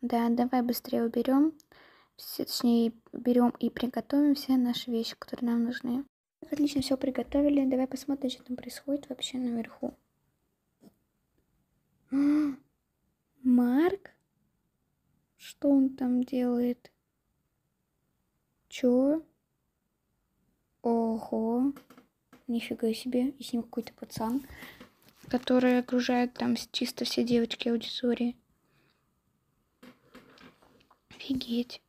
Да, давай быстрее уберем, все, точнее берем и приготовим все наши вещи, которые нам нужны. Отлично, все приготовили. Давай посмотрим, что там происходит вообще наверху. Марк? Что он там делает? Чё? Ого. Нифига себе. И с ним какой-то пацан, который окружает там чисто все девочки аудитории. Офигеть.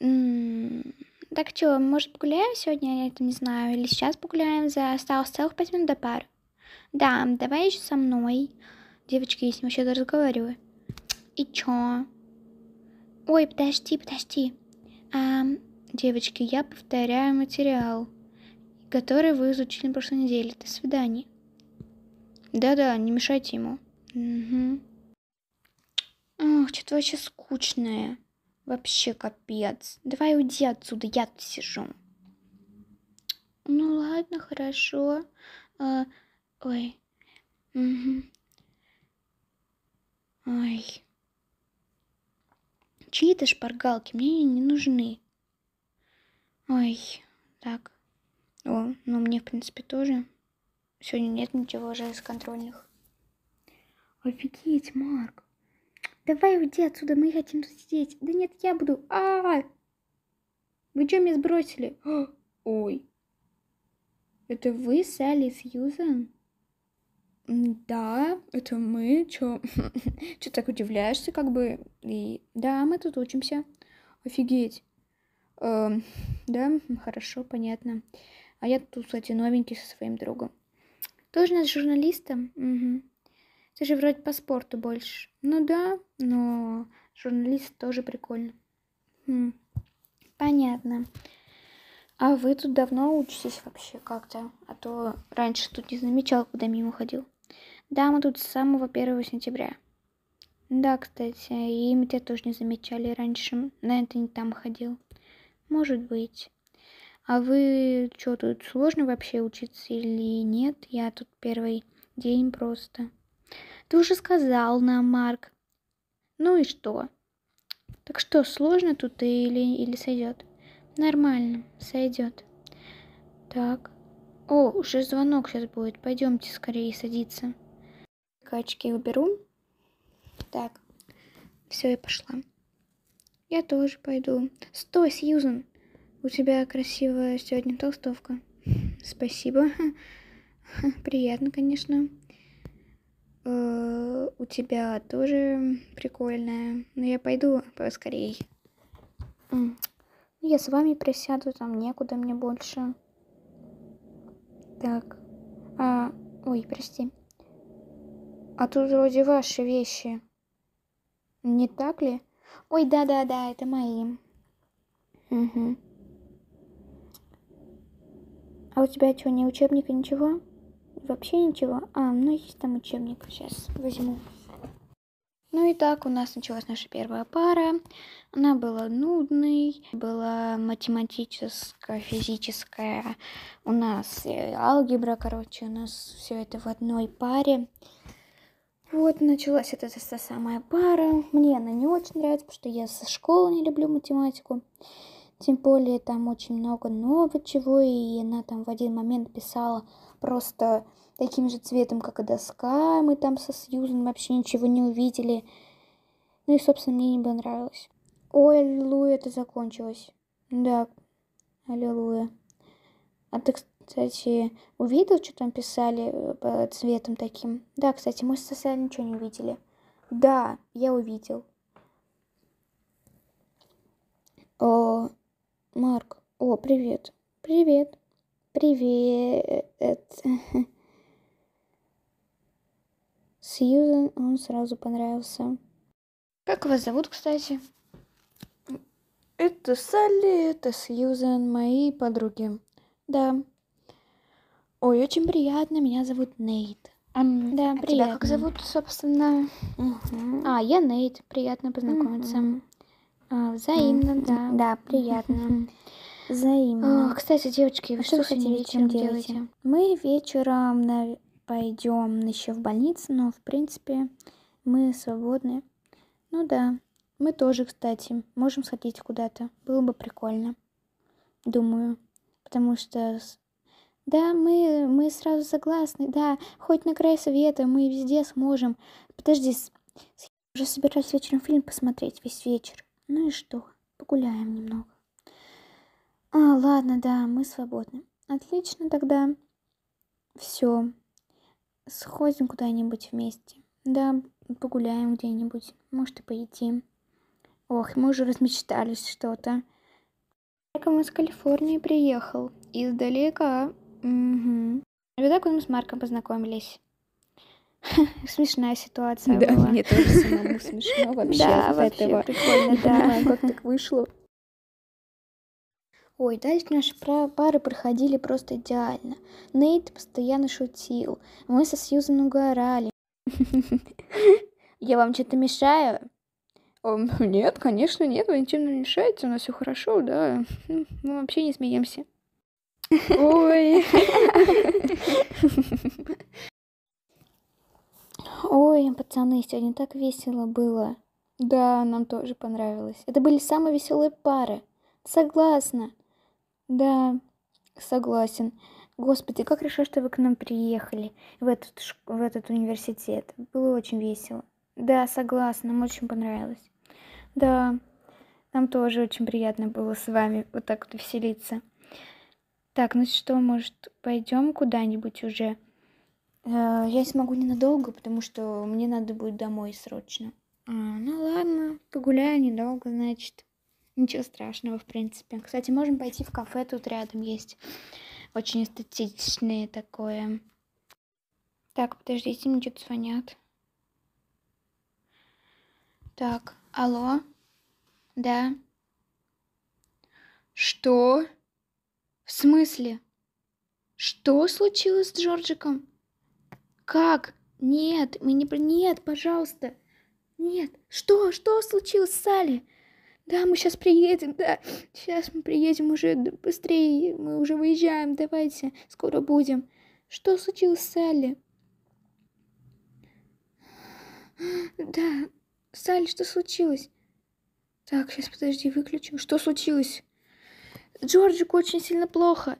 М-м-м. Так чё, может погуляем сегодня, я это не знаю, или сейчас погуляем, за осталось целых пять минут до пары. Да, давай еще со мной. Девочки, я с ним вообще-то разговариваю. И чё? Ой, подожди, подожди. А, Девочки, я повторяю материал, который вы изучили на прошлой неделе. До свидания. Да-да, не мешайте ему. Угу. Ох, что-то вообще скучное. Вообще капец. Давай уйди отсюда, я тут сижу. Ну ладно, хорошо. А, ой. Угу. Ой. Чьи-то шпаргалки мне не нужны. Ой, так. О, ну мне, в принципе, тоже. Сегодня нет ничего уже из контрольных. Офигеть, Марк. Давай уйди отсюда, мы хотим тут сидеть. Да нет, я буду. А, -а, -а! Вы что меня сбросили? Ой. Это вы с Али Сьюзан? Да, это мы. Чё? Чё так удивляешься, как бы? И... Да, мы тут учимся. Офигеть. Эм, да, хорошо, понятно. А я тут, кстати, новенький со своим другом. Тоже нас журналистом? Угу. Ты же вроде по спорту больше. Ну да, но журналист тоже прикольно. Хм. Понятно. А вы тут давно учитесь вообще как-то? А то раньше тут не замечал, куда мимо ходил. Да, мы тут с самого 1 сентября. Да, кстати, и мы тебя тоже не замечали раньше. На это не там ходил. Может быть. А вы что, тут сложно вообще учиться или нет? Я тут первый день просто. Ты уже сказал нам, Марк. Ну и что? Так что, сложно тут или, или сойдет? Нормально, сойдет. Так. О, уже звонок сейчас будет. Пойдемте скорее садиться. Качки уберу. Так. Все, я пошла. Я тоже пойду. Стой, Сьюзан, У тебя красивая сегодня толстовка. Спасибо. Приятно, конечно. Э, у тебя тоже прикольная. Но я пойду поскорей. Ну, я с вами присяду, там некуда мне больше. Так. А, ой, прости. А тут вроде ваши вещи. Не так ли? Ой, да-да-да, это мои. Угу. А у тебя чего не учебника, ничего? Вообще ничего? А, ну есть там учебник, сейчас возьму. Ну и так у нас началась наша первая пара. Она была нудной, была математическая, физическая. У нас э, алгебра, короче, у нас все это в одной паре. Вот, началась эта, эта самая пара. Мне она не очень нравится, потому что я со школы не люблю математику. Тем более там очень много нового чего, и она там в один момент писала просто таким же цветом, как и доска. Мы там со Сьюзен вообще ничего не увидели. Ну и, собственно, мне не понравилось. Ой, аллилуйя, это закончилось. Да, аллилуйя. А ты, кстати, увидел, что там писали э, по цветом таким. Да, кстати, мы с ничего не увидели. Да, я увидел. О, Марк. О, привет. Привет. Привет. Сьюзен, он сразу понравился. Как вас зовут, кстати? Это Салли, это Сьюзен, мои подруги. Да, Ой, очень приятно, меня зовут Нейт. А, да, а приятно. тебя как зовут, собственно? Угу. А, я Нейт, приятно познакомиться. Угу. А, взаимно, угу. да. Да, приятно. Взаимно. А, кстати, девочки, вы а что, что сегодня вечером делаете? Мы вечером на... пойдем еще в больницу, но, в принципе, мы свободны. Ну да, мы тоже, кстати, можем сходить куда-то. Было бы прикольно, думаю. Потому что да, мы, мы сразу согласны, да, хоть на край света, мы везде сможем. Подожди, уже собираюсь вечером фильм посмотреть весь вечер. Ну и что, погуляем немного. А, ладно, да, мы свободны. Отлично тогда. Все. Сходим куда-нибудь вместе. Да, погуляем где-нибудь. Может, и поедим. Ох, мы уже размечтались что-то. Как он из Калифорнии приехал? Издалека. Угу. И так мы с Марком познакомились. Смешная ситуация да, была. мне тоже самому смешно вообще да, вообще прикольно, да. как так вышло. Ой, дальше наши пары проходили просто идеально. Нейт постоянно шутил. Мы со Сьюзан угорали. Я вам что-то мешаю? Нет, конечно, нет, вы ничем не мешаете, у нас все хорошо, да. Хм, мы вообще не смеемся. Ой. Ой, пацаны, сегодня так весело было. Да, нам тоже понравилось. Это были самые веселые пары. Согласна. Да, согласен. Господи, как хорошо, что вы к нам приехали в этот, в этот университет. Было очень весело. Да, согласна, нам очень понравилось. Да, нам тоже очень приятно было с вами вот так вот веселиться. Так, ну что, может, пойдем куда-нибудь уже? Э, я смогу ненадолго, потому что мне надо будет домой срочно. А, ну ладно, погуляю недолго, значит. Ничего страшного, в принципе. Кстати, можем пойти в кафе, тут рядом есть очень эстетичное такое. Так, подождите, мне что-то звонят. Так, алло? Да? Что? «В смысле? Что случилось с Джорджиком?» «Как? Нет, мы не... Нет, пожалуйста!» «Нет! Что? Что случилось с Салли?» Да, мы сейчас приедем, да. Сейчас мы приедем уже быстрее. Мы уже выезжаем, давайте. Скоро будем. Что случилось с Салли? Да, Салли, что случилось? Так, сейчас подожди, выключу. Что случилось? Джорджик очень сильно плохо.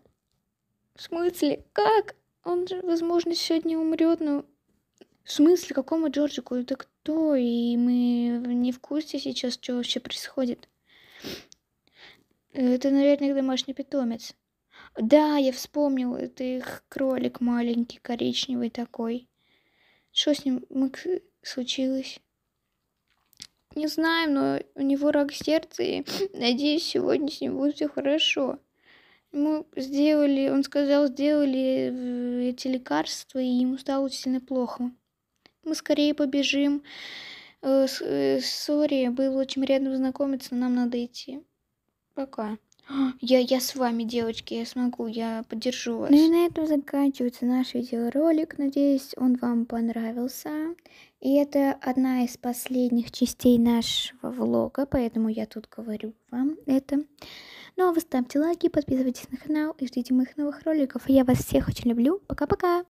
В смысле? Как? Он же, возможно, сегодня умрет, но... В смысле, какому Джорджику? Это кто? И мы не в курсе сейчас, что вообще происходит. Это, наверное, их домашний питомец. Да, я вспомнил, это их кролик маленький, коричневый такой. Что с ним случилось? Не знаю, но у него рак сердца, и надеюсь, сегодня с ним будет все хорошо. Мы сделали, он сказал, сделали э, эти лекарства, и ему стало сильно плохо. Мы скорее побежим. Э, э, сори, было очень рядом знакомиться, нам надо идти. Пока. Я, я с вами, девочки, я смогу, я поддержу вас. Ну и на этом заканчивается наш видеоролик. Надеюсь, он вам понравился. И это одна из последних частей нашего влога, поэтому я тут говорю вам это. Ну а вы ставьте лайки, подписывайтесь на канал и ждите моих новых роликов. Я вас всех очень люблю. Пока-пока!